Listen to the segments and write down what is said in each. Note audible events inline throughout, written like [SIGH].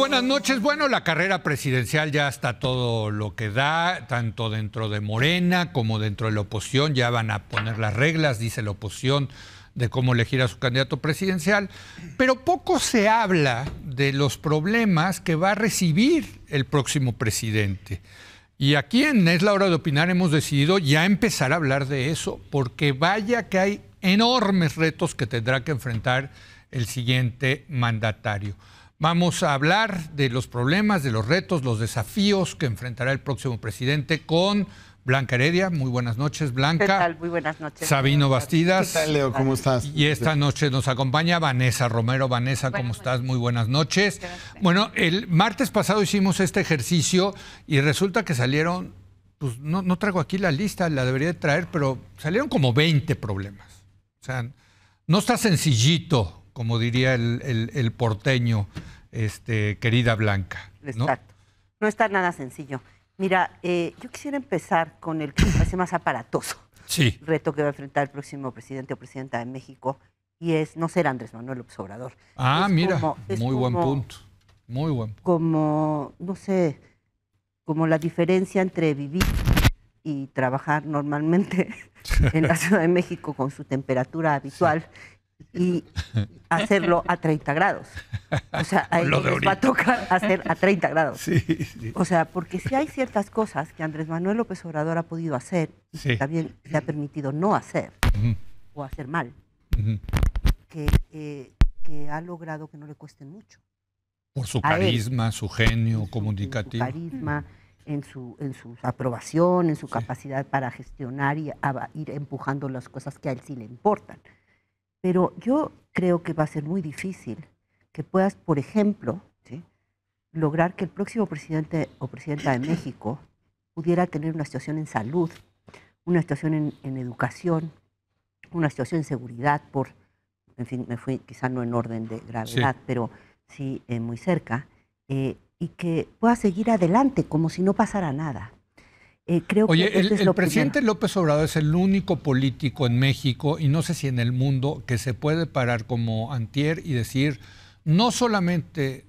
buenas noches. Bueno, la carrera presidencial ya está todo lo que da, tanto dentro de Morena como dentro de la oposición. Ya van a poner las reglas, dice la oposición, de cómo elegir a su candidato presidencial. Pero poco se habla de los problemas que va a recibir el próximo presidente. Y aquí en Es la hora de opinar hemos decidido ya empezar a hablar de eso, porque vaya que hay enormes retos que tendrá que enfrentar el siguiente mandatario. Vamos a hablar de los problemas, de los retos, los desafíos que enfrentará el próximo presidente con Blanca Heredia. Muy buenas noches, Blanca. ¿Qué tal? Muy buenas noches. Sabino Bastidas. ¿Qué tal, Leo? ¿Cómo estás? Y esta noche nos acompaña Vanessa Romero. Vanessa, ¿cómo estás? Muy buenas noches. Bueno, el martes pasado hicimos este ejercicio y resulta que salieron, pues no, traigo aquí la lista, la debería traer, pero salieron como 20 problemas. O sea, no está sencillito como diría el, porteño, este, querida Blanca. ¿no? Exacto. No está nada sencillo. Mira, eh, yo quisiera empezar con el que me parece más aparatoso sí. reto que va a enfrentar el próximo presidente o presidenta de México, y es no ser Andrés Manuel Observador. Ah, mira, muy buen punto. Muy buen Como, no sé, como la diferencia entre vivir y trabajar normalmente [LAUGHS] en la [LAUGHS] Ciudad de México con su temperatura habitual y hacerlo a 30 grados. O sea, a les va a tocar hacer a 30 grados. O sea, porque si hay ciertas cosas que Andrés Manuel López Obrador ha podido hacer y también le ha permitido no hacer o hacer mal, eh, que, ha logrado que no le cuesten mucho. Por su carisma, su genio comunicativo. comunicativo. Su carisma, en su, aprobación, en su capacidad para gestionar y ir empujando las cosas que a él sí le importan. Pero yo creo que va a ser muy difícil que puedas, por ejemplo, lograr que el próximo presidente o presidenta de [CLEARS THROAT] México pudiera tener una situación en salud, una situación en, educación, una situación en seguridad, por, en fin, me fui quizá no en orden de gravedad, pero sí eh, muy cerca, eh, y que pueda seguir adelante como si no pasara nada. Eh, Oye, el, presidente López Obrador es el único político en México y no sé si en el mundo que se puede parar como antier y decir, no solamente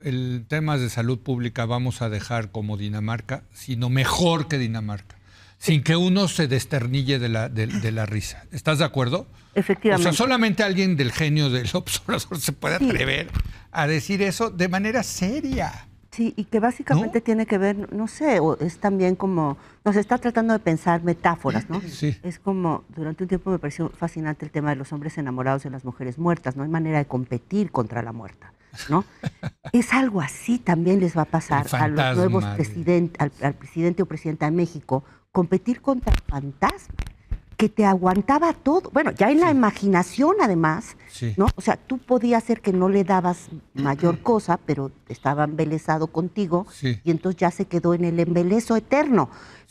el tema de salud pública vamos a dejar como Dinamarca, sino mejor que Dinamarca, sin que uno se desternille de la, de, la risa. ¿Estás de acuerdo? Efectivamente. O sea, solamente alguien del genio del Obrador se puede atrever a decir eso de manera seria. Sí, y que básicamente tiene que ver, no sé, o es también como, nos está tratando de pensar metáforas, ¿no? [CLEARS THROAT] Es como, durante un tiempo me pareció fascinante el tema de los hombres enamorados de las mujeres muertas, no hay manera de competir contra la muerta, ¿no? [LAUGHS] es algo así también les va a pasar a los nuevos al, presidente o presidenta de México, competir contra el fantasma que te aguantaba todo. Bueno, ya en la imaginación además, ¿no? O sea, tú podías ser que no le dabas mayor cosa, pero estaba embelesado contigo y entonces ya se quedó en el embeleso eterno,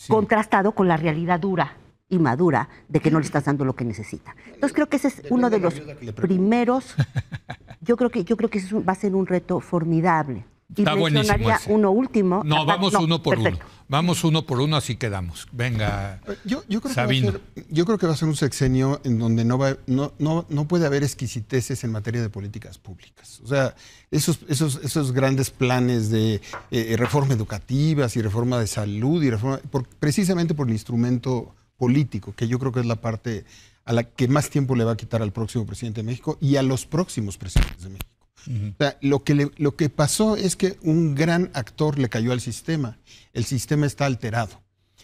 contrastado con la realidad dura y madura de que no le [LAUGHS] estás dando lo que necesita. Entonces creo que ese es uno de los primeros. [LAUGHS] Yo creo que yo creo que va a ser un reto formidable. Y mencionaría uno último. No, ah, vamos uno por uno. Vamos uno por uno, así quedamos. Venga, yo, creo Sabino. Que va a ser, yo creo que va a ser un sexenio en donde no, va, no, no, puede haber exquisiteces en materia de políticas públicas. O sea, esos, esos, esos grandes planes de eh, eh, reforma educativa y reforma de salud y reforma, precisamente por el instrumento político, que yo creo que es la parte a la que más tiempo le va a quitar al próximo presidente de México y a los próximos presidentes de México lo, que lo que pasó es que un gran actor le cayó al sistema. El sistema está alterado.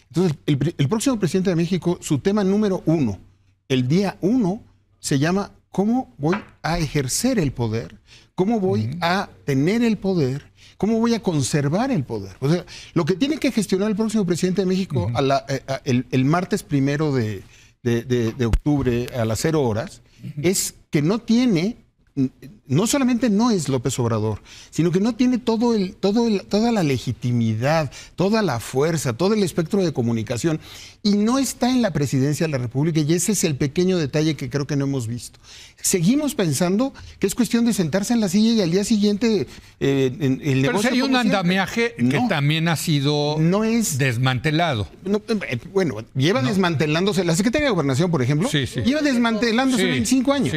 Entonces, el, próximo presidente de México, su tema número uno, el día uno, se llama ¿cómo voy a ejercer el poder? ¿Cómo voy a tener el poder? ¿Cómo voy a conservar el poder? O sea, lo que tiene que gestionar el próximo presidente de México eh, el, martes primero de, octubre a las cero horas es que no tiene no solamente no es López Obrador, sino que no tiene todo el, todo toda la legitimidad, toda la fuerza, todo el espectro de comunicación, y no está en la presidencia de la República, y ese es el pequeño detalle que creo que no hemos visto. Seguimos pensando que es cuestión de sentarse en la silla y al día siguiente eh, el negocio... Pero hay un andamiaje que también ha sido no es, desmantelado. Eh, eh, bueno, lleva desmantelándose, la Secretaría de Gobernación, por ejemplo, sí, desmantelándose en 25 años,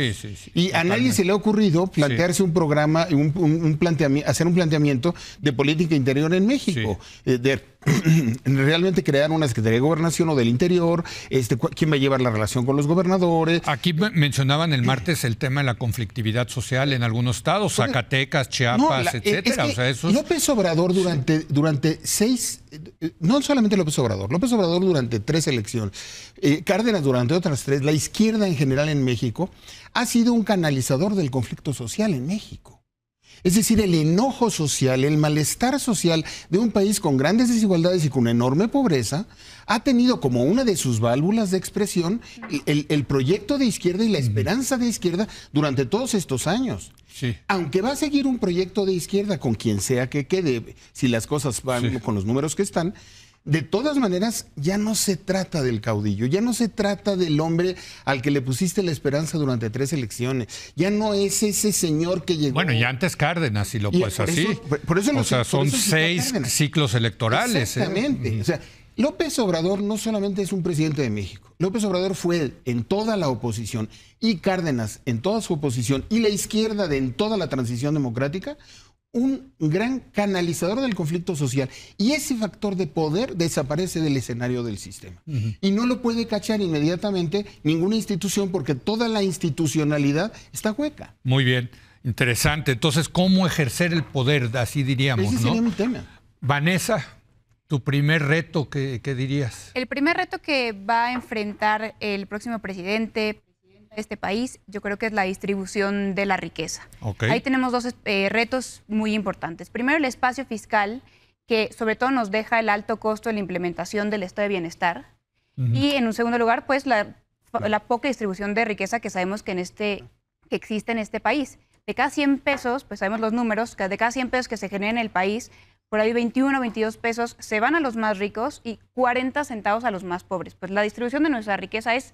y a nadie se le ha ocurrido plantearse un programa, un, un, planteamiento, hacer un planteamiento de política interior en México, eh, de [CLEARS THROAT] realmente crear una Secretaría de Gobernación o del Interior, este, quién va a llevar la relación con los gobernadores. Aquí mencionaban el martes el tema de la conflictividad social en algunos estados, Zacatecas, Chiapas, no, eh, etcétera. López Obrador durante, durante seis, eh, eh, no solamente López Obrador, López Obrador durante tres elecciones, Cárdenas durante otras tres, la izquierda en general en México, ha sido un canalizador del conflicto social en México. Es decir, el enojo social, el malestar social de un país con grandes desigualdades y con enorme pobreza, ha tenido como una de sus válvulas de expresión el, proyecto de izquierda y la mm. esperanza de izquierda durante todos estos años. Sí. Aunque va a seguir un proyecto de izquierda con quien sea que quede, si las cosas van con los números que están, de todas maneras, ya no se trata del caudillo, ya no se trata del hombre al que le pusiste la esperanza durante tres elecciones, ya no es ese señor que llegó. Bueno, y antes Cárdenas, si lo puedes pues así. Eso, por eso o sea, son seis ciclos electorales. ¿eh? Exactamente. O sea, López Obrador no solamente es un presidente de México, López Obrador fue en toda la oposición y Cárdenas en toda su oposición y la izquierda de en toda la transición democrática un gran canalizador del conflicto social. Y ese factor de poder desaparece del escenario del sistema. Y no lo puede cachar inmediatamente ninguna institución porque toda la institucionalidad está hueca. Muy bien, interesante. Entonces, ¿cómo ejercer el poder? Así diríamos. Ese sería tema. Vanessa, tu primer reto, ¿qué dirías? El primer reto que va a enfrentar el próximo presidente de este país, yo creo que es la distribución de la riqueza. Ahí tenemos dos eh, retos muy importantes. Primero, el espacio fiscal, que sobre todo nos deja el alto costo de la implementación del estado de bienestar. Y en un segundo lugar, pues la, la, poca distribución de riqueza que sabemos que, en este, que existe en este país. De cada 100 pesos, pues sabemos los números, que de cada 100 pesos que se generan en el país, por ahí 21 o 22 pesos se van a los más ricos y 40 centavos a los más pobres. Pues la distribución de nuestra riqueza es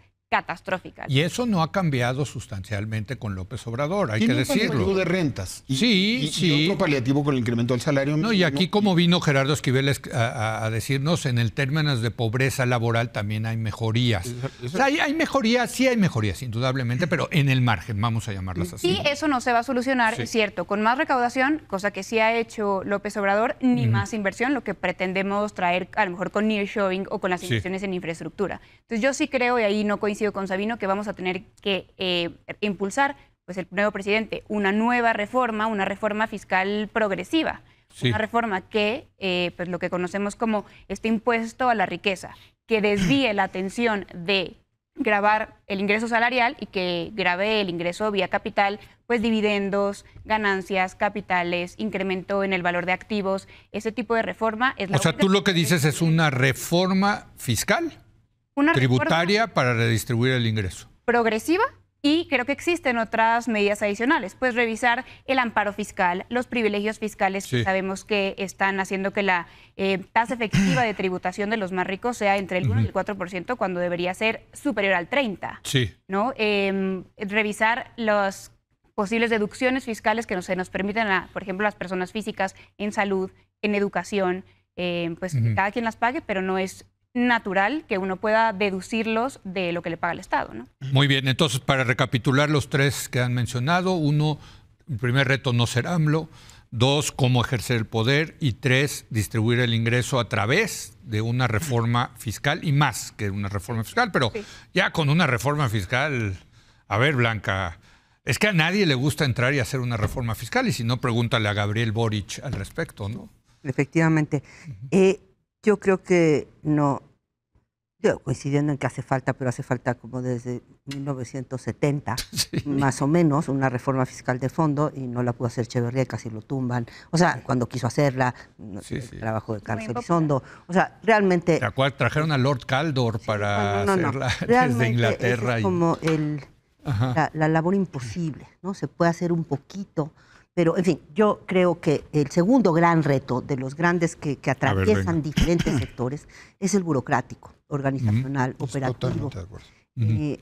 y eso no ha cambiado sustancialmente con López Obrador, hay que decirlo. de rentas. sí, sí. Y otro paliativo con el incremento del salario. No, y aquí como vino Gerardo Esquivel a, decirnos, en el términos de pobreza laboral también hay mejorías. hay, mejorías, sí hay mejorías, indudablemente, pero en el margen, vamos a llamarlas así. Sí, eso no se va a solucionar, es cierto, con más recaudación, cosa que sí ha hecho López Obrador, ni más inversión, lo que pretendemos traer a lo mejor con nearshoring o con las inversiones en infraestructura. Entonces yo sí creo, y ahí no coincido con Sabino que vamos a tener que eh, impulsar, pues el nuevo presidente, una nueva reforma, una reforma fiscal progresiva. Una reforma que, eh, pues lo que conocemos como este impuesto a la riqueza, que desvíe la atención de grabar el ingreso salarial y que grave el ingreso vía capital, pues dividendos, ganancias, capitales, incremento en el valor de activos, ese tipo de reforma es la... O sea, tú lo que dices es una reforma fiscal tributaria para redistribuir el ingreso. Progresiva y creo que existen otras medidas adicionales, pues revisar el amparo fiscal, los privilegios fiscales que sabemos que están haciendo que la eh, tasa efectiva de tributación de los más ricos sea entre el 1 y el 4% cuando debería ser superior al 30%. Sí. ¿no? Em, revisar las posibles deducciones fiscales que nos, se nos permiten, a, por ejemplo, las personas físicas en salud, en educación, eh, pues cada quien las pague, pero no es natural que uno pueda deducirlos de lo que le paga el Estado. ¿no? Muy bien, entonces para recapitular los tres que han mencionado, uno, el primer reto no ser AMLO, dos, cómo ejercer el poder y tres, distribuir el ingreso a través de una reforma fiscal y más que una reforma fiscal, pero ya con una reforma fiscal, a ver Blanca, es que a nadie le gusta entrar y hacer una reforma fiscal y si no, pregúntale a Gabriel Boric al respecto, ¿no? Efectivamente. Eh, yo creo que no, coincidiendo en que hace falta, pero hace falta como desde 1970, [LAUGHS] más o menos, una reforma fiscal de fondo y no la pudo hacer Cheverría casi lo tumban. O sea, cuando quiso hacerla, el trabajo de Carlos Elizondo. O sea, realmente... La cual trajeron a Lord Caldor para hacerla [LAUGHS] desde Inglaterra. es como el, la, labor imposible, ¿no? Se puede hacer un poquito, pero, en fin, yo creo que el segundo gran reto de los grandes que, atraviesan diferentes [CLEARS THROAT] sectores es el burocrático organizacional, operativo. Eh,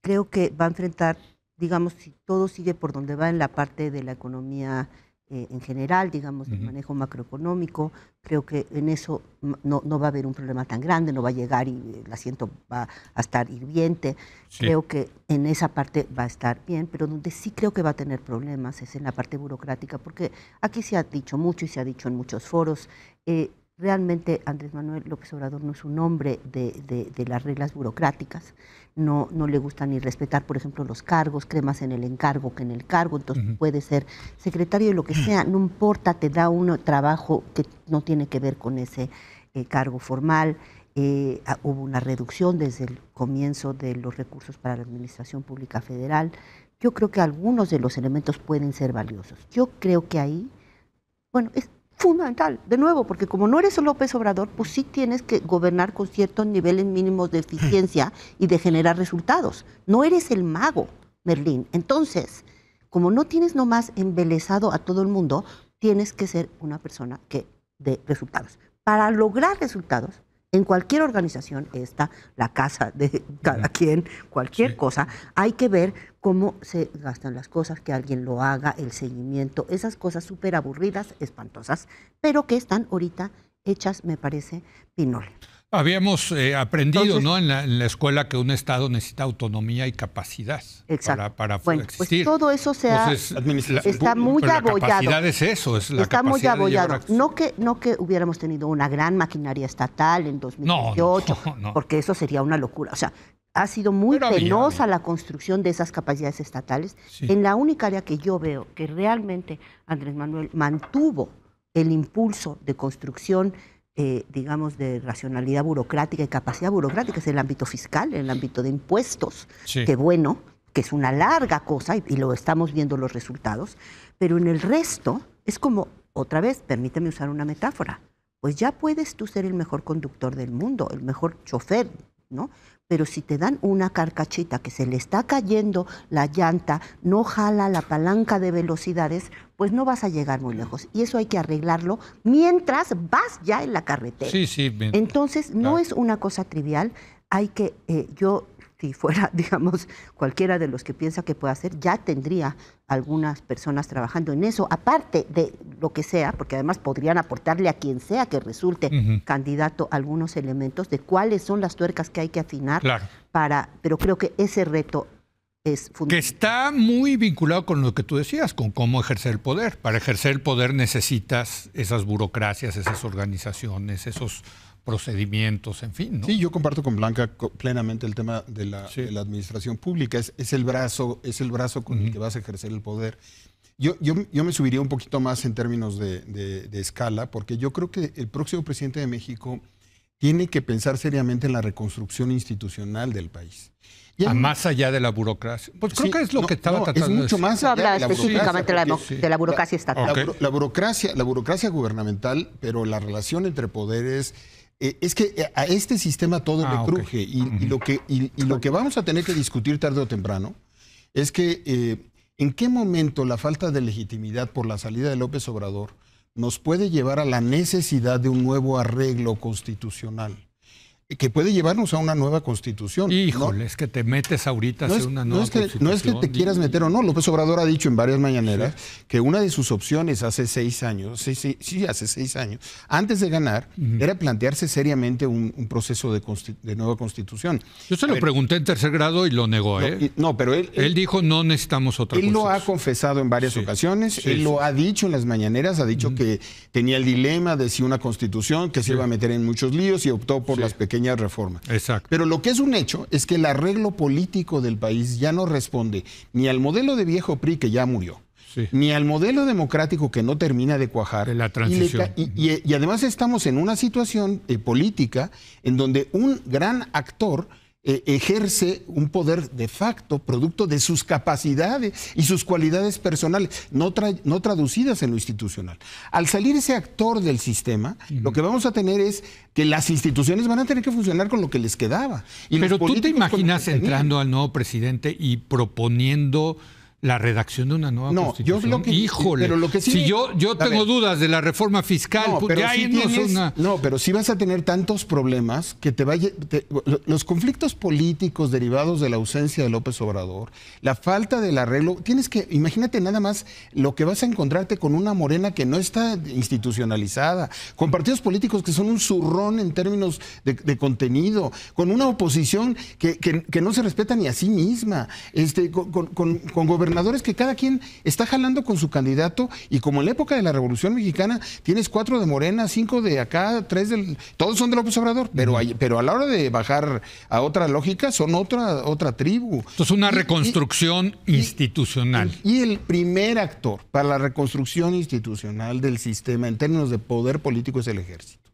creo que va a enfrentar, digamos, si todo sigue por donde va en la parte de la economía eh, en general, digamos, del el manejo macroeconómico, creo que en eso no, va a haber un problema tan grande, no va a llegar y el asiento va a estar hirviente. Creo que en esa parte va a estar bien, pero donde sí creo que va a tener problemas es en la parte burocrática, porque aquí se ha dicho mucho y se ha dicho en muchos foros. Eh, Realmente Andrés Manuel López Obrador no es un hombre de, las reglas burocráticas, no, no le gusta ni respetar, por ejemplo, los cargos, cree en el encargo que en el cargo, entonces puede ser secretario de lo que sea, no importa, te da un trabajo que no tiene que ver con ese eh, cargo formal. Eh, ah, hubo una reducción desde el comienzo de los recursos para la Administración Pública Federal. Yo creo que algunos de los elementos pueden ser valiosos. Yo creo que ahí, bueno, es, fundamental, de nuevo, porque como no eres López Obrador, pues sí tienes que gobernar con ciertos niveles mínimos de eficiencia y de generar resultados. No eres el mago, Merlín. Entonces, como no tienes nomás embelezado a todo el mundo, tienes que ser una persona que dé resultados. Para lograr resultados, en cualquier organización, esta, la casa de cada quien, cualquier cosa, hay que ver cómo se gastan las cosas, que alguien lo haga, el seguimiento, esas cosas súper aburridas, espantosas, pero que están ahorita hechas, me parece, pinole. Habíamos eh, aprendido, ¿no? En la, escuela que un Estado necesita autonomía y capacidad para, para pues existir. todo eso se está muy abollado. eso, no que no que hubiéramos tenido una gran maquinaria estatal en 2018, porque eso sería una locura. O sea, ha sido muy penosa la construcción de esas capacidades estatales. En la única área que yo veo que realmente Andrés Manuel mantuvo el impulso de construcción eh, digamos, de racionalidad burocrática y capacidad burocrática, es el ámbito fiscal, el ámbito de impuestos, que bueno, que es una larga cosa y, y, lo estamos viendo los resultados, pero en el resto es como, otra vez, permíteme usar una metáfora, pues ya puedes tú ser el mejor conductor del mundo, el mejor chofer, ¿no? pero si te dan una carcachita que se le está cayendo la llanta, no jala la palanca de velocidades, pues no vas a llegar muy lejos. Y eso hay que arreglarlo mientras vas ya en la carretera. Sí, sí. Entonces, no es una cosa trivial. Hay que, eh, yo, si fuera, [LAUGHS] digamos, cualquiera de los que piensa que puede hacer, ya tendría algunas personas trabajando en eso, aparte de lo que sea, porque además podrían aportarle a quien sea que resulte candidato algunos elementos de cuáles son las tuercas que hay que afinar para, pero creo que ese reto es fundamental. Que está muy vinculado con lo que tú decías, con cómo ejercer el poder. Para ejercer el poder necesitas esas burocracias, esas organizaciones, esos procedimientos, en fin. ¿no? Sí, yo comparto con Blanca plenamente el tema de la, administración pública. Es, el brazo, es el brazo con el que vas a ejercer el poder. Yo, yo, me subiría un poquito más en términos de, escala, porque yo creo que el próximo presidente de México tiene que pensar seriamente en la reconstrucción institucional del país. más allá de la burocracia. Pues creo que es lo que estaba tratando. Es mucho más allá habla de la específicamente de la burocracia estatal. la, burocracia, la burocracia gubernamental, pero la relación entre poderes, eh, es que eh, a este sistema todo le ah, cruje y, lo que, lo que vamos a tener que discutir tarde o temprano es que eh, en qué momento la falta de legitimidad por la salida de López Obrador nos puede llevar a la necesidad de un nuevo arreglo constitucional que puede llevarnos a una nueva constitución. Híjole, es que te metes ahorita no una nueva es que, No es que te quieras meter o no. López Obrador ha dicho en varias mañaneras que una de sus opciones hace seis años, sí, sí, sí, hace seis años, antes de ganar, era plantearse seriamente un, proceso de, de, nueva constitución. Yo se lo pregunté en tercer grado y lo negó, ¿eh? no, pero él, él, dijo no necesitamos otra Él lo ha confesado en varias ocasiones, él lo ha dicho en las mañaneras, ha dicho que tenía el dilema de si una constitución que se iba a meter en muchos líos y optó por las pequeñas Exacto. Pero lo que es un hecho es que el arreglo político del país ya no responde ni al modelo de viejo PRI que ya murió, ni al modelo democrático que no termina de cuajar. La transición. Y, además estamos en una situación eh, política en donde un gran actor eh, ejerce un poder de facto, producto de sus capacidades y sus cualidades personales, no, traducidas en lo institucional. Al salir ese actor del sistema, lo que vamos a tener es que las instituciones van a tener que funcionar con lo que les quedaba. Pero tú te imaginas entrando al nuevo presidente y proponiendo la redacción de una nueva no, Yo lo que, Híjole, pero lo que sí si yo, yo tengo dudas de la reforma fiscal, no, porque pero una... no, pero sí vas a tener tantos problemas que te vaya. los conflictos políticos derivados de la ausencia de López Obrador, la falta del arreglo, tienes que, imagínate nada más lo que vas a encontrarte con una morena que no está institucionalizada, con partidos políticos que son un zurrón en términos de, contenido, con una oposición que, no se respeta ni a sí misma, este, con, con, con gobernadores gobernadores que cada quien está jalando con su candidato y como en la época de la Revolución Mexicana tienes cuatro de Morena, cinco de acá, tres del... Todos son de López Obrador, pero, pero a la hora de bajar a otra lógica son otra, otra tribu. Es una reconstrucción institucional. y el primer actor para la reconstrucción institucional del sistema en términos de poder político es el ejército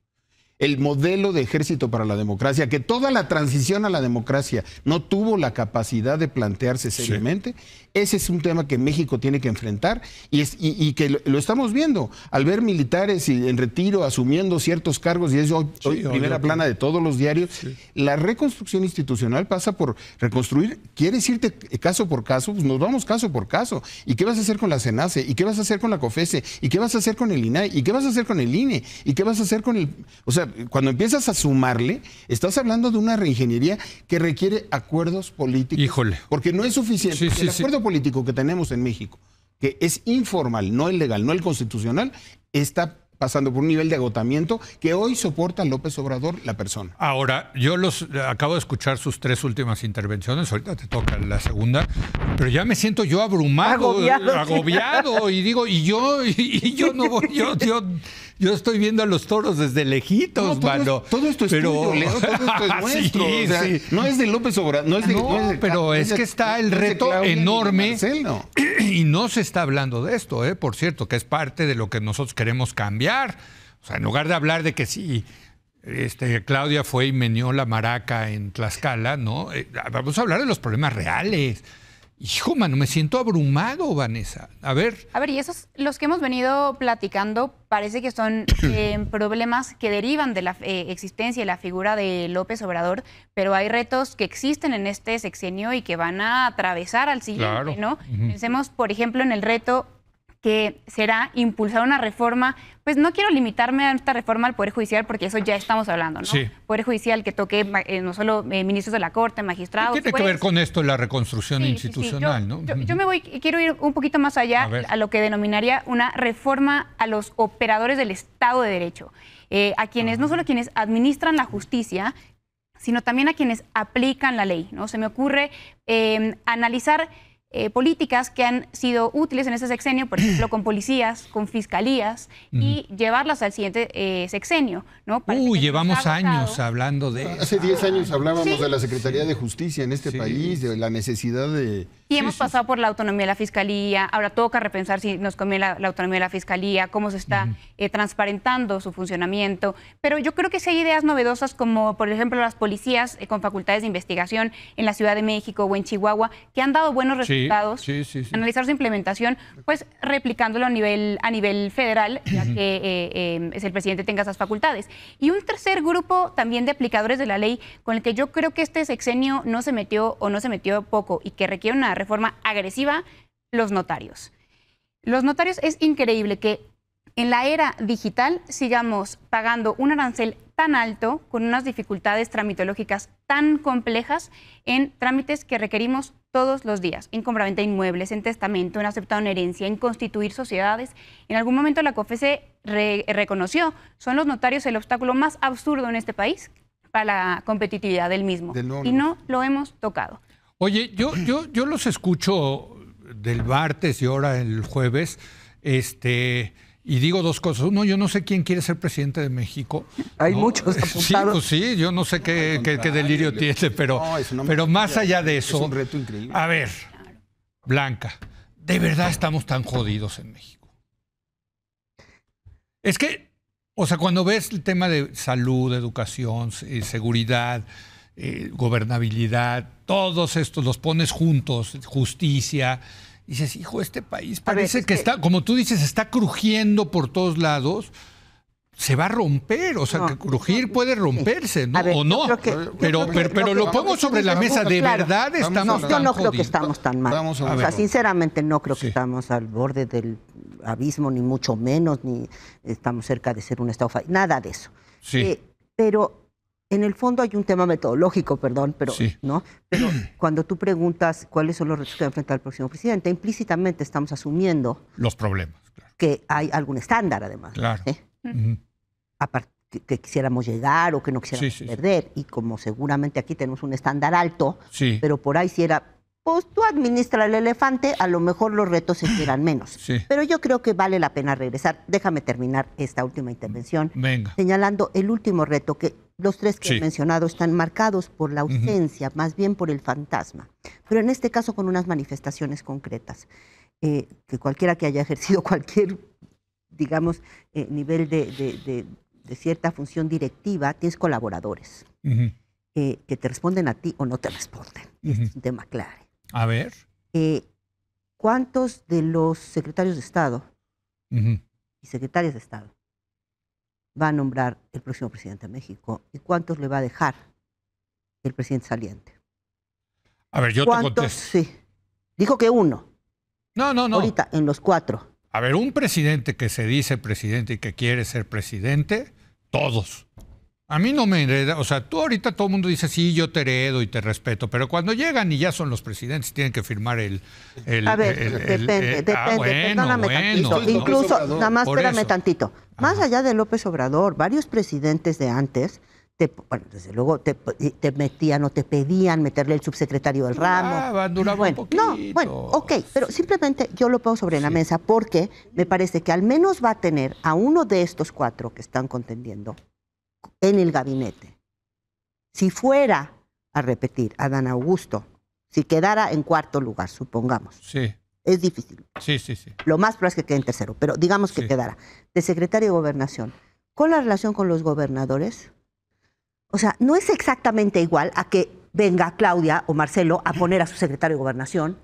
el modelo de ejército para la democracia, que toda la transición a la democracia no tuvo la capacidad de plantearse seriamente, ese es un tema que México tiene que enfrentar y, es, y, que lo, estamos viendo al ver militares en retiro asumiendo ciertos cargos y es soy primera plana de todos los diarios. La reconstrucción institucional pasa por reconstruir, quieres irte eh, caso por caso, pues nos vamos caso por caso. ¿Y qué vas a hacer con la SENACE? ¿Y qué vas a hacer con la COFESE? ¿Y qué vas a hacer con el INAI? ¿Y qué vas a hacer con el INE? ¿Y qué vas a hacer con el... O sea, cuando empiezas a sumarle, estás hablando de una reingeniería que requiere acuerdos políticos. Híjole. Porque no es suficiente. el acuerdo político que tenemos en México, que es informal, no el legal, no el constitucional, está pasando por un nivel de agotamiento que hoy soporta López Obrador, la persona. Ahora, yo los acabo de escuchar sus tres últimas intervenciones, ahorita te toca la segunda, pero ya me siento yo abrumado, agobiado, y digo, y yo, y, yo no voy, yo, estoy viendo a los toros desde lejitos, cuando todo, esto es pero... todo esto es [LAUGHS] ah, nuestro. No es de López Obrador, no es de... no pero es, que está el reto enorme y, [CLEARS THROAT] y no se está hablando de esto, eh, por cierto, que es parte de lo que nosotros queremos cambiar o sea, en lugar de hablar de que sí, este, Claudia fue y meñó la maraca en Tlaxcala, ¿no? Eh, vamos a hablar de los problemas reales. Hijo, mano, me siento abrumado, Vanessa. A ver. A ver, y esos, los que hemos venido platicando, parece que son [COUGHS] em, problemas que derivan de la eh, existencia y la figura de López Obrador, pero hay retos que existen en este sexenio y que van a atravesar al siguiente, ¿no? Pensemos, por ejemplo, en el reto que será impulsar una reforma, pues no quiero limitarme a esta reforma al Poder Judicial porque eso ya estamos hablando, ¿no? Poder Judicial que toque eh, no solo eh, ministros de la Corte, magistrados. ¿Qué tiene que ver con esto la reconstrucción institucional, yo, no? Yo, me voy, quiero ir un poquito más allá a, lo que denominaría una reforma a los operadores del Estado de Derecho, eh, a quienes, no ah. solo a quienes administran la justicia, sino también a quienes aplican la ley, ¿no? Se me ocurre analizar eh, políticas que han sido útiles en ese sexenio, por ejemplo, con policías, con fiscalías, y llevarlas al siguiente eh, sexenio. ¿no? Uh, llevamos años hablando de... Hace 10 años hablábamos de la Secretaría de Justicia en este país, de la necesidad de y hemos pasado por la autonomía de la Fiscalía, ahora toca repensar si nos conviene la, autonomía de la Fiscalía, cómo se está eh, transparentando su funcionamiento, pero yo creo que sí hay ideas novedosas como por ejemplo las policías eh, con facultades de investigación en la Ciudad de México o en Chihuahua, que han dado buenos resultados, analizar su implementación, pues replicándolo a nivel, a nivel federal, ya que eh, es el presidente tenga esas facultades. Y un tercer grupo también de aplicadores de la ley con el que yo creo que este sexenio no se metió o no se metió poco y que requiere una reforma agresiva, los notarios. Los notarios es increíble que en la era digital sigamos pagando un arancel tan alto, con unas dificultades tramitológicas tan complejas en trámites que requerimos todos los días, en compraventa de inmuebles, en testamento, en aceptar una herencia, en constituir sociedades. En algún momento la COFESE reconoció, son los notarios el obstáculo más absurdo en este país para la competitividad del mismo. y no lo hemos tocado. Oye, yo, yo, yo los escucho del martes y ahora el jueves, este, y digo dos cosas. Uno, yo no sé quién quiere ser presidente de México. Hay muchos [LAUGHS] apuntados. Sí, pues sí, yo no sé qué, delirio tiene, pero, pero más allá de eso. Es un reto increíble. A ver, Blanca, ¿de verdad estamos tan jodidos en México? Es que, o sea, cuando ves el tema de salud, educación, eh, seguridad, eh, gobernabilidad, todos estos los pones juntos, justicia. dices, hijo, este país parece que, está, como tú dices, está crujiendo por todos lados. Se va a romper, o sea, que crujir puede romperse, ¿no? o no. pero, pero, lo pongo sobre la mesa, ¿de verdad estamos no, Yo no creo que estamos tan mal. o sea, sinceramente no creo que estamos al borde del abismo, ni mucho menos, ni estamos cerca de ser un estado. Nada de eso. Sí. Eh, pero en el fondo hay un tema metodológico, perdón, pero no. Pero [CLEARS THROAT] cuando tú preguntas cuáles son los retos que va a enfrentar el próximo presidente, implícitamente estamos asumiendo los problemas, claro. que hay algún estándar, además, claro. que, quisiéramos llegar o que no quisiéramos perder. Y como seguramente aquí tenemos un estándar alto, pero por ahí si era, pues tú administra el elefante, a lo mejor los retos se [CLEARS THROAT] menos. Pero yo creo que vale la pena regresar. Déjame terminar esta última intervención señalando el último reto que los tres que he mencionado están marcados por la ausencia, más bien por el fantasma, pero en este caso con unas manifestaciones concretas, eh, que cualquiera que haya ejercido [LAUGHS] cualquier, digamos, eh, nivel de, cierta función directiva, tienes colaboradores eh, que te responden a ti o no te responden. Y este es un tema clave. A ver. ¿Cuántos de los secretarios de Estado y secretarias de Estado va a nombrar el próximo presidente de México y cuántos le va a dejar el presidente saliente. A ver, yo te contesto. Sí. Dijo que uno. No, no, no. Ahorita, en los cuatro. A ver, un presidente que se dice presidente y que quiere ser presidente, todos. A mí no me hereda, o sea, tú ahorita todo el mundo dice, sí, yo te heredo y te respeto, pero cuando llegan y ya son los presidentes, tienen que firmar el... a ver, depende, depende, ah, perdóname tantito. Incluso, nada más espérame tantito. Más allá de López Obrador, varios presidentes de antes... bueno, desde luego te, metían o te pedían meterle el subsecretario del ramo. bueno, No, bueno, ok, pero simplemente yo lo pongo sobre la mesa porque me parece que al menos va a tener a uno de estos cuatro que están contendiendo, en el gabinete. Si fuera a repetir a Adán Augusto, si quedara en cuarto lugar, supongamos. Sí. Es difícil. Sí, sí, sí. Lo más probable es que quede en tercero, pero digamos que quedara. De secretario de gobernación. Con la relación con los gobernadores, o sea, no es exactamente igual a que venga Claudia o Marcelo a poner a su secretario de gobernación,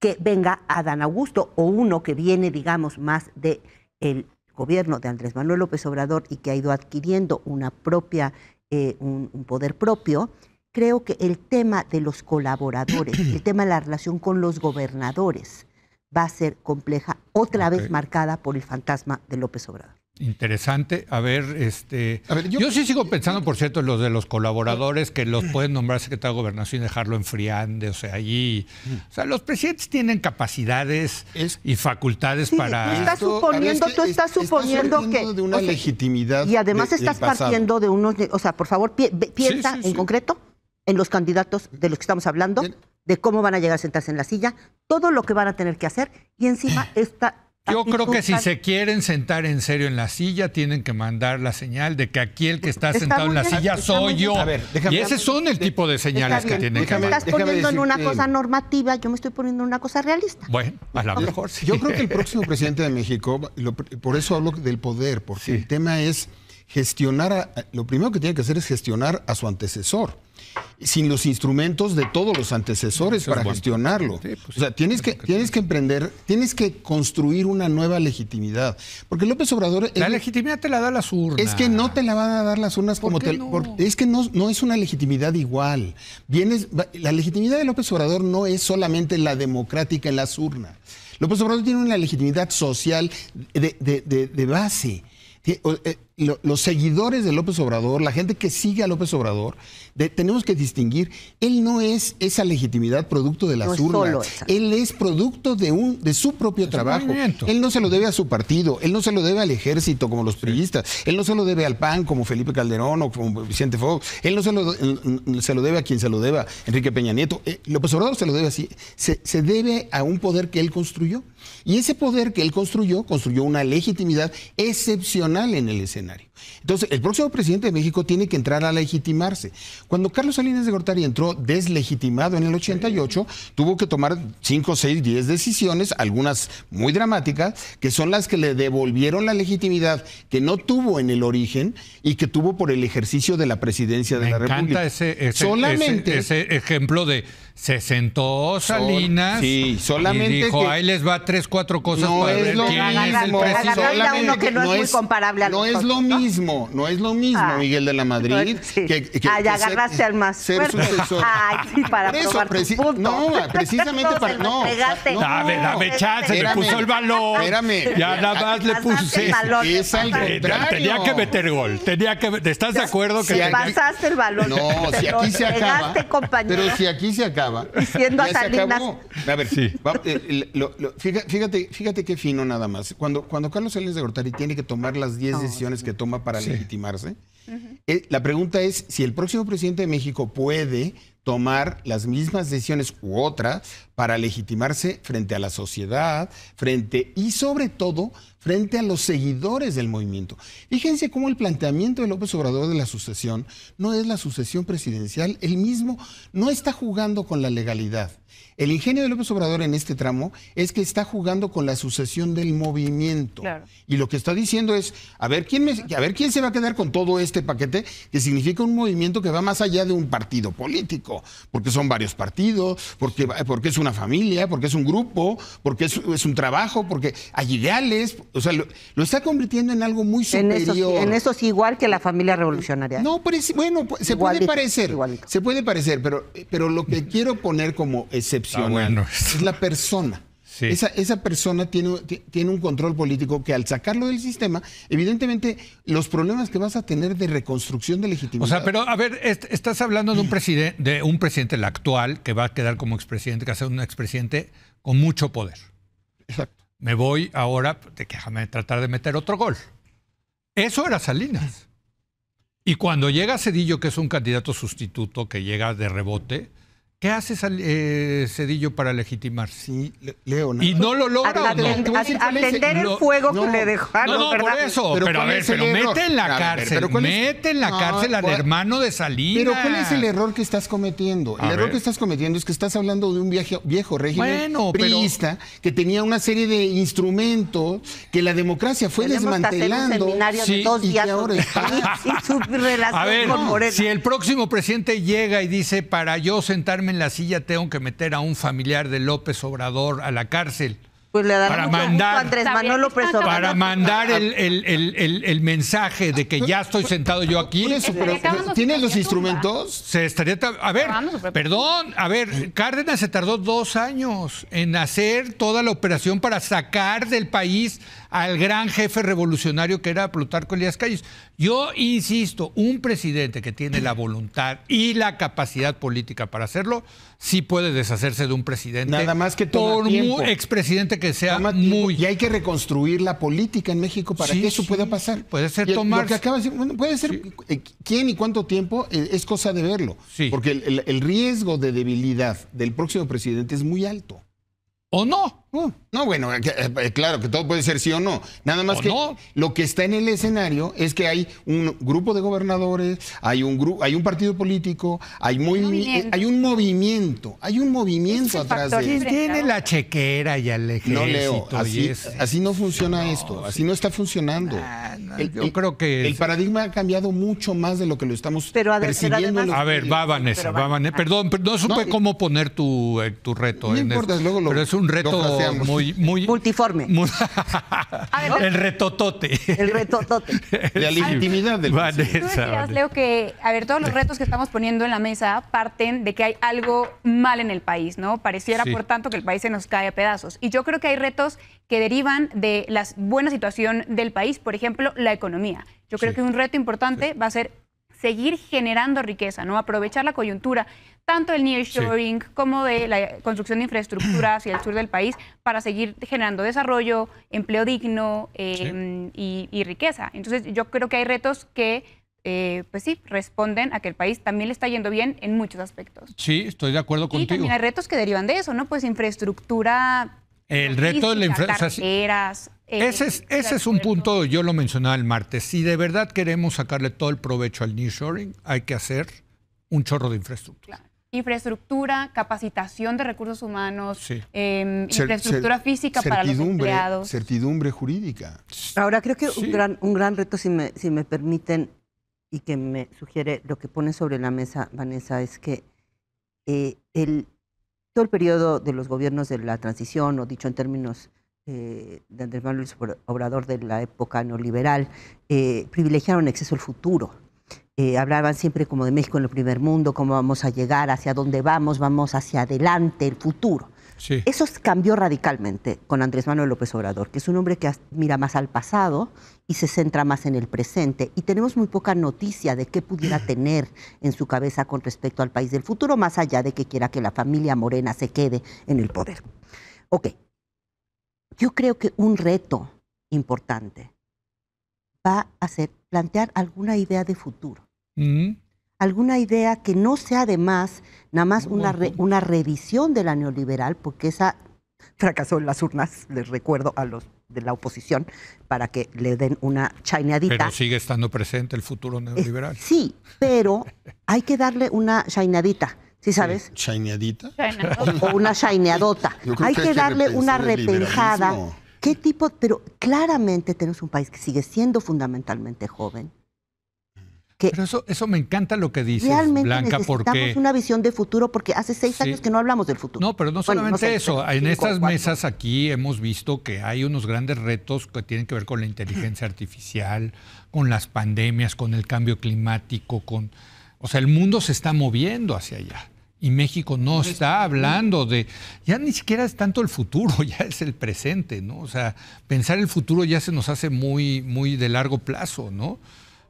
que venga Adán Augusto o uno que viene, digamos, más del el gobierno de Andrés Manuel López Obrador y que ha ido adquiriendo una propia, eh, un, poder propio, creo que el tema de los colaboradores, [CLEARS THROAT] el tema de la relación con los gobernadores va a ser compleja, otra vez marcada por el fantasma de López Obrador interesante. A ver, este. yo, sí sigo pensando, por cierto, en los de los colaboradores que los mm. pueden nombrar secretario de gobernación y dejarlo enfriando, o sea, allí. Mm. O sea, los presidentes tienen capacidades y facultades para. Pues estás suponiendo, que, tú estás suponiendo que. De una legitimidad. Y además estás partiendo de unos. O sea, por favor, piensa en concreto en los candidatos de los que estamos hablando. de cómo van a llegar a sentarse en la silla, todo lo que van a tener que hacer y encima [CLEARS THROAT] esta yo creo que si se quieren sentar en serio en la silla, tienen que mandar la señal de que aquí el que está, sentado en la silla soy yo. y ese son el tipo de señales que tienen que mandar. estás poniendo en una cosa normativa, yo me estoy poniendo en una cosa realista. Bueno, a lo mejor sí. Yo creo que el próximo presidente de México, por eso hablo del poder, porque el tema es gestionar, a, lo primero que tiene que hacer es gestionar a su antecesor, sin los instrumentos de todos los antecesores para gestionarlo. Pues o sea, tienes que, tienes que emprender, tienes que construir una nueva legitimidad. Porque López Obrador... La legitimidad te la da las urnas. Es que no te la van a dar las urnas como te... es que no, no es una legitimidad igual. Vienes, la legitimidad de López Obrador no es solamente la democrática en las urnas. López Obrador tiene una legitimidad social de, de, de, de base. Eh, los seguidores de López Obrador, la gente que sigue a López Obrador, tenemos que distinguir, él no es esa legitimidad producto de las urnas, él es producto de, un, de su propio trabajo, él no se lo debe a su partido, él no se lo debe al ejército como los sí. él no se lo debe al PAN como Felipe Calderón o como Vicente Fox, él no se lo, debe a quien se lo deba, Enrique Peña Nieto, eh, López Obrador se lo debe así, se debe a un poder que él construyó y ese poder que él construyó construyó una legitimidad excepcional en el escenario. Entonces, el próximo presidente de México tiene que entrar a legitimarse. Cuando Carlos Salinas de Gortari entró deslegitimado en el 88, tuvo que tomar 5, 6, 10 decisiones, algunas muy dramáticas, que son las que le devolvieron la legitimidad que no tuvo en el origen y que tuvo por el ejercicio de la presidencia de la República. encanta Solamente, ese ejemplo de se sentó Salinas sí, solamente y dijo, que ahí les va tres, cuatro cosas no para es ver lo quién mismo, es el solamente, uno que no, no, es muy comparable a No es lo mismo, no es lo mismo, ah, Miguel de la Madrid. [LAUGHS] Sí. Que, que, Ay, ah, que ser, al más ser sucesor. Ay, sí, para Eso, probar tu punto. No, precisamente [LAUGHS] para... No, no, dame, dame chance, espérame, puso el balón. Espérame. Ya nada más le puse... es al eh, contrario. Tenía que meter gol, tenía que... ¿Estás de acuerdo que... Si pasaste el balón. No, si aquí se acaba... Pero si aquí se acaba siendo a ver, sí. Eh, fíjate, fíjate qué fino nada más. Cuando, cuando Carlos Salinas de Gortari tiene que tomar las 10 decisiones que toma para legitimarse, eh, la pregunta es si el próximo presidente de México puede tomar las mismas decisiones u otras para legitimarse frente a la sociedad, frente y sobre todo frente a los seguidores del movimiento. Fíjense cómo el planteamiento de López Obrador de la sucesión no es la sucesión presidencial, él mismo no está jugando con la legalidad. El ingenio de López Obrador en este tramo es que está jugando con la sucesión del movimiento. Y lo que está diciendo es, a ver, ¿quién a ver quién se va a quedar con todo este paquete, que significa un movimiento que va más allá de un partido político, porque son varios partidos, porque, porque es una familia, porque es un grupo, porque es, un trabajo, porque hay ideales. O sea, lo, está convirtiendo en algo muy superior. En eso, es igual que la familia revolucionaria. No, bueno, se puede parecer. Se puede parecer, pero, pero lo que quiero poner como ese Ah, es la persona. Esa, esa, persona tiene, tiene, un control político que al sacarlo del sistema, evidentemente los problemas que vas a tener de reconstrucción de legitimidad. O sea, pero a ver, estás hablando de un, presidente, de un presidente, el actual, que va a quedar como expresidente, que va a ser un expresidente con mucho poder. Exacto. Me voy ahora, déjame tratar de meter otro gol. Eso era Salinas. Y cuando llega Cedillo, que es un candidato sustituto, que llega de rebote, ¿Qué hace eh, Cedillo para legitimar? Sí, Leo. Y no lo logra. Atender, no? el fuego que le dejaron. Pero, pero a ver, mete en la cárcel. mete en la cárcel al hermano de Salinas. Pero ¿cuál es el error que estás cometiendo? el error que estás cometiendo es que estás hablando de un viejo, viejo régimen bueno, que tenía una serie de instrumentos que la democracia fue desmantelando. ahora si el próximo presidente llega y dice para yo sentarme en la silla tengo que meter a un familiar de López Obrador a la cárcel. Pues para mandar, Manuel Para mandar el, mensaje de que ya estoy sentado yo aquí. Este, ¿Tienes los instrumentos? Se estaría. A ver, perdón, a ver, Cárdenas se tardó dos años en hacer toda la operación para sacar del país al gran jefe revolucionario que era Plutarco Elías Calles. Yo insisto, un presidente que tiene la voluntad y la capacidad política para hacerlo, sí puede deshacerse de un presidente. Nada más que todo. Por un expresidente que sea muy. Y hay que reconstruir la política en México para que eso pueda pasar. Puede ser tomar. puede ser eh, quién y cuánto tiempo eh, es cosa de verlo. Porque el riesgo de debilidad del próximo presidente es muy alto. ¿O no? Oh, no, bueno, eh, eh, claro que todo puede ser sí o no. Nada más que lo que está en el escenario es que hay un grupo de gobernadores, hay un grupo, hay un partido político, hay muy, eh, hay un movimiento, hay un movimiento atrás de tiene la chequera y al ejército? así, no funciona esto, así no está funcionando. yo creo que el paradigma ha cambiado mucho más de lo que lo estamos pero percibiendo. a ver, va Vanessa, va Vanessa. Perdón, no supe cómo poner tu, tu reto. No importa, luego lo, pero es un reto muy, muy multiforme. [LAUGHS] el retotote. El retotote. La [LAUGHS] legitimidad del Vanessa, Tú Leo, que a ver, todos los retos que estamos poniendo en la mesa parten de que hay algo mal en el país, ¿no? Pareciera, por tanto, que el país se nos cae a pedazos. Y yo creo que hay retos que derivan de la buena situación del país, por ejemplo, la economía. Yo creo que un reto importante va a ser seguir generando riqueza, ¿no? Aprovechar la coyuntura tanto del nearshoring como de la construcción de infraestructuras hacia el sur del país para seguir generando desarrollo, empleo digno em, y, riqueza. Entonces yo creo que hay retos que, eh, pues sí, responden a que el país también le está yendo bien en muchos aspectos. Sí, estoy de acuerdo contigo. Y también hay retos que derivan de eso, ¿no? Pues infraestructura... El reto de la infraestructura... Eh, ese es, ese es, un punto, yo lo mencionaba el martes. Si de verdad queremos sacarle todo el provecho al nearshoring, hay que hacer un chorro de infraestructura infraestructura, capacitación de recursos humanos, em, infraestructura física para los empleados. Certidumbre jurídica. Ahora creo que un, gran, un gran reto, si me, si me permiten, y que me sugiere lo que pone sobre la mesa Vanessa, es que eh, el, todo el periodo de los gobiernos de la transición, o dicho en términos eh, de Andrés Manuel Obrador de la época neoliberal, eh, privilegiaron exceso el futuro eh, hablaban siempre como de México en el primer mundo, cómo vamos a llegar, hacia dónde vamos, vamos hacia adelante, el futuro. Eso cambió radicalmente con Andrés Manuel López Obrador, que es un hombre que mira más al pasado y se centra más en el presente. Y tenemos muy poca noticia de qué pudiera [CLEARS THROAT] tener en su cabeza con respecto al país del futuro, más allá de que quiera que la familia morena se quede en el poder. Ok, yo creo que un reto importante va a ser plantear alguna idea de futuro. Mm. Alguna idea que no sea además nada más una, una revisión de la neoliberal, porque esa fracasó en las urnas, les recuerdo a los de la oposición, para que le den una chaineadita. Pero sigue estando presente el futuro eh, neoliberal. sí, pero hay que darle una chaineadita. ¿Sí sabes? ¿Chaineadita? O, una chaineadota. Hay que, darle una repensada ¿Qué tipo? Pero claramente tenemos un país que sigue siendo fundamentalmente joven. pero eso, eso me encanta lo que dices, Blanca, necesitamos porque... una visión de futuro porque hace seis años que no hablamos del futuro. No, pero no solamente eso. en estas mesas aquí hemos visto que hay unos grandes retos que tienen que ver con la inteligencia artificial, con las pandemias, con el cambio climático, con... O sea, el mundo se está moviendo hacia allá. Y México no pues está hablando de, ya ni siquiera es tanto el futuro, [LAUGHS] ya es el presente, ¿no? O sea, pensar el futuro ya se nos hace muy, muy de largo plazo, ¿no?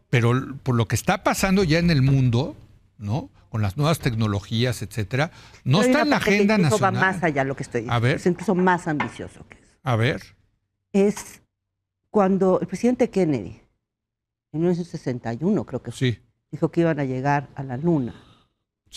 Pero por lo que está pasando ya en el mundo, ¿no? Con las nuevas tecnologías, etcétera, no está en la agenda nacional. va más allá lo que estoy diciendo. A ver. Es incluso más ambicioso que eso. A ver. Es cuando el presidente Kennedy, en 1961 creo que fue, sí. dijo que iban a llegar a la luna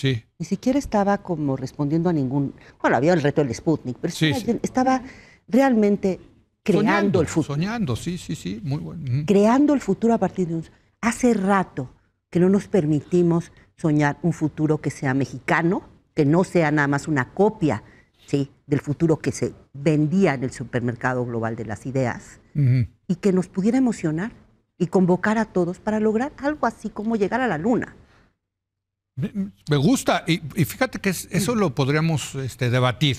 ni siquiera estaba como respondiendo a ningún. Bueno, había el reto del Sputnik, pero estaba, realmente creando el futuro. Soñando, sí, sí, sí, muy bueno. Creando el futuro a partir de un. Hace rato que no nos permitimos soñar un futuro que sea mexicano, que no sea nada más una copia ¿sí? del futuro que se vendía en el supermercado global de las ideas y que nos pudiera emocionar y convocar a todos para lograr algo así como llegar a la luna. Me gusta, y, fíjate que eso lo podríamos este, debatir.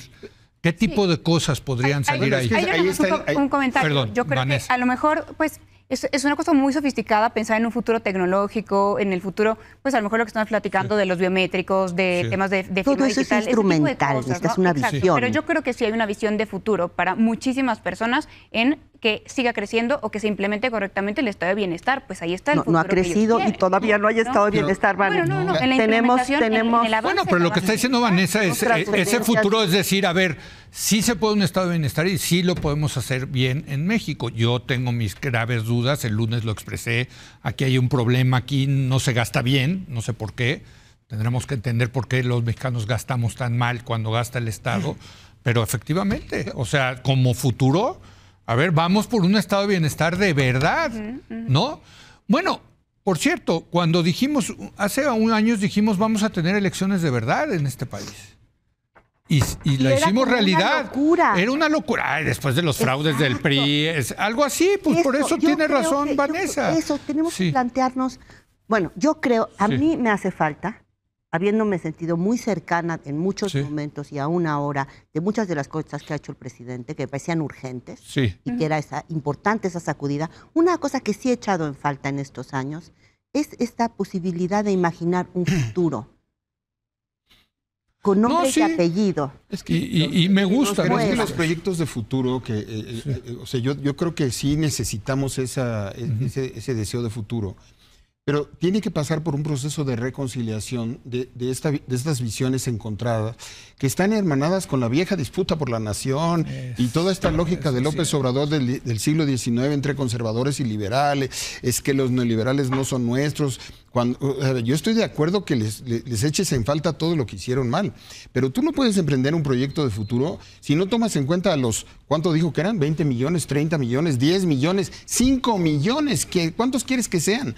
¿Qué tipo de cosas podrían salir ahí? Hay, un, comentario. Yo creo que a lo mejor, pues, es, una cosa muy sofisticada pensar en un futuro tecnológico, en el futuro, pues a lo mejor lo que estamos platicando de los biométricos, de temas de, de Todo eso digital, es instrumental, Esta es una visión. Pero yo creo que sí hay una visión de futuro para muchísimas personas en que siga creciendo o que se implemente correctamente el estado de bienestar. Pues ahí está el no, no ha crecido y todavía no hay estado de bienestar, Vanessa. no, no, tenemos, tenemos... bueno, pero lo que está diciendo Vanessa es eh, ese futuro es decir, a ver, sí se puede un estado de bienestar y si lo podemos hacer bien en México. Yo tengo mis graves dudas, el lunes lo expresé, aquí hay un problema, aquí no se gasta bien, no sé por qué. Tendremos que entender por qué los mexicanos gastamos tan mal cuando gasta el Estado, [LAUGHS] pero efectivamente, o sea, como futuro a ver, vamos por un estado de bienestar de verdad, ¿no? Bueno, por cierto, cuando dijimos, hace un año dijimos vamos a tener elecciones de verdad en este país. Y, la hicimos realidad. Era una locura. Era una locura. después de los fraudes del PRI, algo así, pues por eso tiene razón Vanessa. eso, tenemos que plantearnos. Bueno, yo creo, a mí me hace falta habiéndome sentido muy cercana en muchos momentos y aún ahora de muchas de las cosas que ha hecho el presidente, que parecían urgentes y que era esa, importante esa sacudida, una cosa que sí he echado en falta en estos años es esta posibilidad de imaginar un futuro. Con nombre y apellido. Es que, y, me gusta. es los proyectos de futuro, que, eh, eh, eh, o sea, yo, yo, creo que sí necesitamos esa, ese, deseo de futuro. Pero tiene que pasar por un proceso de reconciliación de, de, estas visiones encontradas, que están hermanadas con la vieja disputa por la nación y toda esta lógica de López Obrador del, siglo XIX entre conservadores y liberales, es que los neoliberales no son nuestros. Cuando, yo estoy de acuerdo que les, eches en falta todo lo que hicieron mal, pero tú no puedes emprender un proyecto de futuro si no tomas en cuenta los, ¿cuánto dijo que eran? ¿20 millones, 30 millones, 10 millones, 5 millones? ¿Cuántos quieres que sean?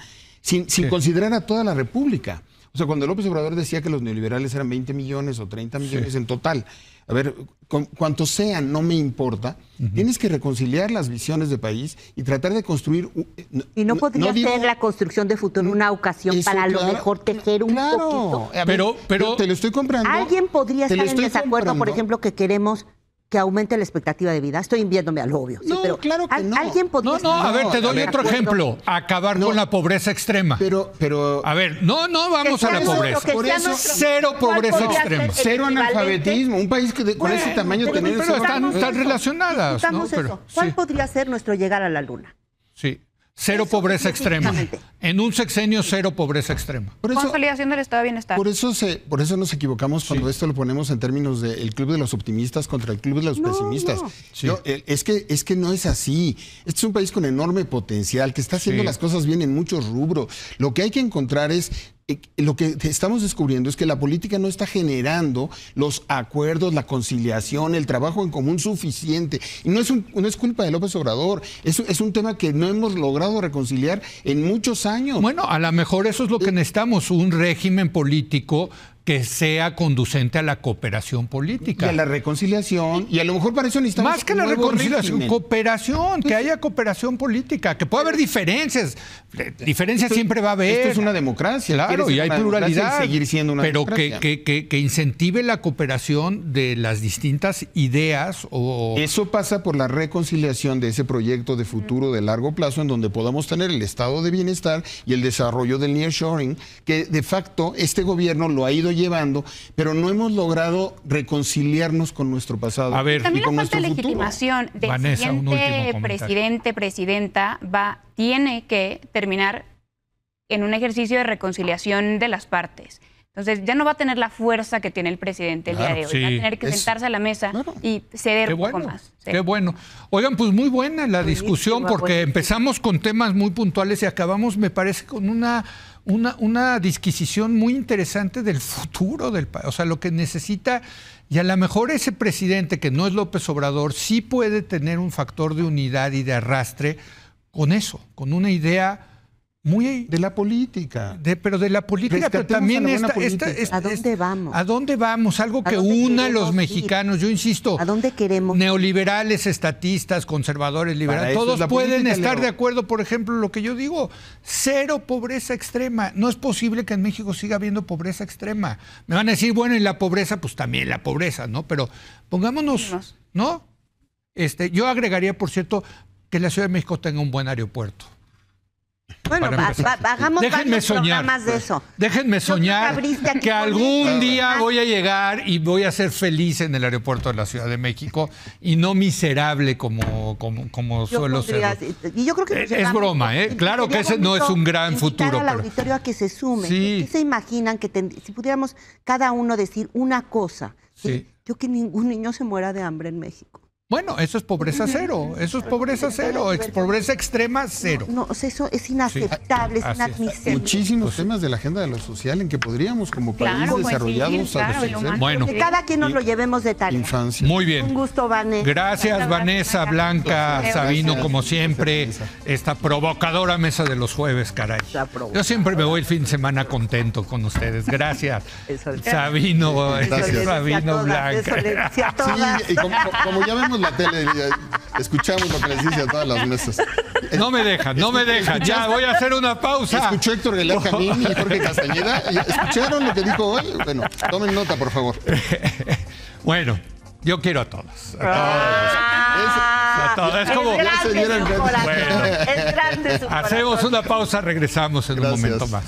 sin, considerar a toda la República. O sea, cuando López Obrador decía que los neoliberales eran 20 millones o 30 millones en total, a ver, con, cuantos sean, no me importa, tienes que reconciliar las visiones de país y tratar de construir... Eh, y no, podría ser la construcción de futuro en una mm, ocasión para lo mejor tejer un poquito. pero, pero te lo estoy comprando. Alguien podría estar en desacuerdo, por ejemplo, que queremos que aumente la expectativa de vida. Estoy inviéndome al obvio. No, pero claro que no. Alguien podría No, no, a ver, te doy otro ejemplo. Acabar con la pobreza extrema. Pero, pero. A ver, no, no vamos a la pobreza. Por eso, cero pobreza extrema. Cero analfabetismo. Un país que de, con ese tamaño pero, están, están, relacionadas. ¿no? ¿Cuál podría ser nuestro llegar a la luna? Sí. Cero pobreza extrema. En un sexenio, cero pobreza extrema. Por eso, Consolidación del estado de bienestar. Por eso, se, por eso nos equivocamos cuando esto lo ponemos en términos del club de los optimistas contra el club de los pesimistas. Eh, es, que, es que no es así. Este es un país con enorme potencial, que está haciendo las cosas bien en muchos rubros. Lo que hay que encontrar es eh, lo que estamos descubriendo es que la política no está generando los acuerdos, la conciliación, el trabajo en común suficiente. no es, un, es culpa de López Obrador, es, es un tema que no hemos logrado reconciliar en muchos años. Bueno, a lo mejor eso es lo que eh, necesitamos, un régimen político que sea conducente a la cooperación política. Y a la reconciliación, y a lo mejor para eso necesitamos... Más que la reconciliación, cooperación, que haya cooperación política, que pueda haber diferencias. Eh, diferencias siempre va a haber. Esto es una democracia. Claro, y hay pluralidad. Y seguir siendo una pero Que, que, que, incentive la cooperación de las distintas ideas o... Eso pasa por la reconciliación de ese proyecto de futuro de largo plazo en donde podamos tener el estado de bienestar y el desarrollo del nearshoring, que de facto este gobierno lo ha ido llevando, pero no hemos logrado reconciliarnos con nuestro pasado. A ver, también la falta de legitimación del siguiente presidente, presidenta, va, tiene que terminar en un ejercicio de reconciliación de las partes. Entonces ya no va a tener la fuerza que tiene el presidente el día de hoy. va a tener que sentarse a la mesa y ceder un poco más. Qué bueno. Oigan, pues muy buena la discusión porque empezamos con temas muy puntuales y acabamos, me parece, con una una, una, disquisición muy interesante del futuro del país, o sea, lo que necesita, y a lo mejor ese presidente que no es López Obrador, sí puede tener un factor de unidad y de arrastre con eso, con una idea muy... De la política. pero de la política, pero también esta, ¿A dónde vamos? ¿A dónde vamos? Algo que una a los mexicanos, yo insisto. ¿A dónde queremos? Neoliberales, estatistas, conservadores, liberales, todos pueden estar de acuerdo, por ejemplo, lo que yo digo, cero pobreza extrema. No es posible que en México siga habiendo pobreza extrema. Me van a decir, bueno, y la pobreza, pues también la pobreza, ¿no? Pero pongámonos, ¿no? Este, yo agregaría, por cierto, que la Ciudad de México tenga un buen aeropuerto. Bueno, hagamos más de eso. Déjenme soñar que, algún día voy a llegar y voy a ser feliz en el aeropuerto de la Ciudad de México y no miserable como, como, suelo ser. Y yo creo que eh, es, broma, ¿eh? Claro que ese no es un gran futuro. al auditorio a que se sume. ¿Qué se imaginan que si pudiéramos cada uno decir una cosa? ¿sí? Yo que ningún niño se muera de hambre en México. Bueno, eso es pobreza cero, eso es pobreza cero, ex pobreza extrema cero. No, eso es inaceptable, es inadmisible. Muchísimos pues temas de la agenda de la social en que podríamos como países pues desarrollados bueno, que cada quien nos lo llevemos de tal Infancia. Muy bien. Un gusto, Gracias, Vanessa, Blanca, Sabino, como siempre, esta provocadora mesa de los jueves, caray. Yo siempre me voy el fin de semana contento con ustedes. Gracias. [LAUGHS] Sabino, Sabino Blanca. Sí, y como, como ya vemos la tele escuchamos lo que les dice a todas las mesas. No me dejan, no me dejan. Ya voy a hacer una pausa. Escuchó Héctor Galea Camín y Jorge Castañeda. ¿Escucharon lo que dijo hoy? Bueno, tomen nota, por favor. [LAUGHS] Bueno, yo quiero a todos. A todos. Ah, es, a todos. es, como. Hacemos una pausa, regresamos en un momento más.